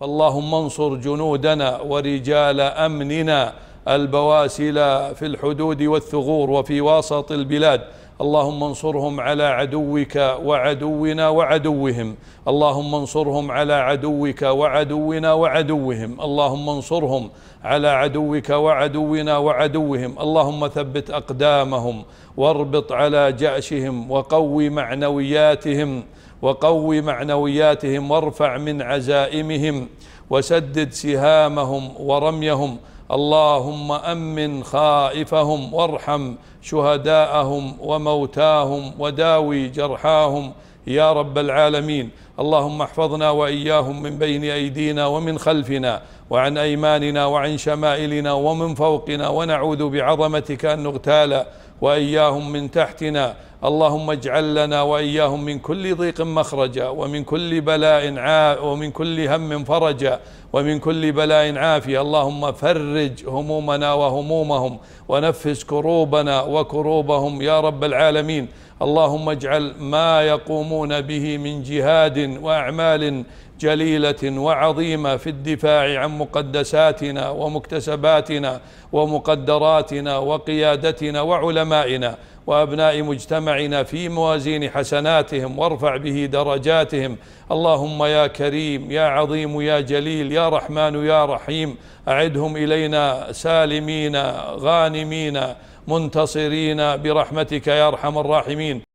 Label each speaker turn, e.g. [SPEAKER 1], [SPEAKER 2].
[SPEAKER 1] فاللهم انصر جنودنا ورجال امننا البواسل في الحدود والثغور وفي وسط البلاد اللهم انصرهم على عدوك وعدونا وعدوهم اللهم انصرهم على عدوك وعدونا وعدوهم اللهم انصرهم على عدوك وعدونا وعدوهم اللهم ثبت اقدامهم واربط على جأشهم وقوي معنوياتهم وقو معنوياتهم وارفع من عزائمهم وسدد سهامهم ورميهم اللهم امن خائفهم وارحم شهداءهم وموتاهم وداوي جرحاهم يا رب العالمين اللهم احفظنا واياهم من بين ايدينا ومن خلفنا وعن ايماننا وعن شمائلنا ومن فوقنا ونعوذ بعظمتك ان نغتال واياهم من تحتنا اللهم اجعل لنا واياهم من كل ضيق مخرجا ومن كل بلاء عا ومن كل هم فرجا ومن كل بلاء عافيه اللهم فرج همومنا وهمومهم ونفس كروبنا وكروبهم يا رب العالمين اللهم اجعل ما يقومون به من جهاد واعمال جليله وعظيمه في الدفاع عن مقدساتنا ومكتسباتنا ومقدراتنا وقيادتنا وعلمائنا وابناء مجتمعنا في موازين حسناتهم وارفع به درجاتهم اللهم يا كريم يا عظيم يا جليل يا رحمن يا رحيم اعدهم الينا سالمين غانمين منتصرين برحمتك يا ارحم الراحمين